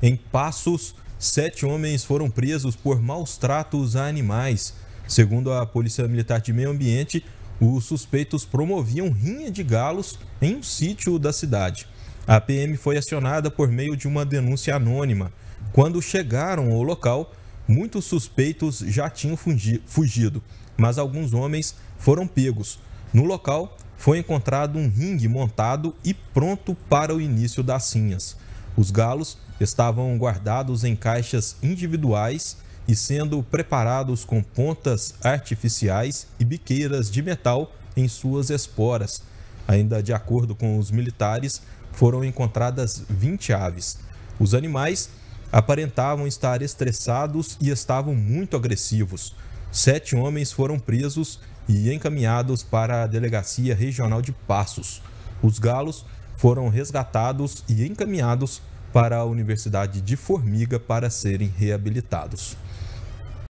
Em Passos, sete homens foram presos por maus tratos a animais. Segundo a Polícia Militar de Meio Ambiente, os suspeitos promoviam rinha de galos em um sítio da cidade. A PM foi acionada por meio de uma denúncia anônima. Quando chegaram ao local, muitos suspeitos já tinham fugido, mas alguns homens foram pegos. No local, foi encontrado um ringue montado e pronto para o início das cinhas. Os galos estavam guardados em caixas individuais e sendo preparados com pontas artificiais e biqueiras de metal em suas esporas. Ainda de acordo com os militares, foram encontradas 20 aves. Os animais aparentavam estar estressados e estavam muito agressivos. Sete homens foram presos e encaminhados para a Delegacia Regional de Passos. Os galos foram resgatados e encaminhados para a Universidade de Formiga para serem reabilitados.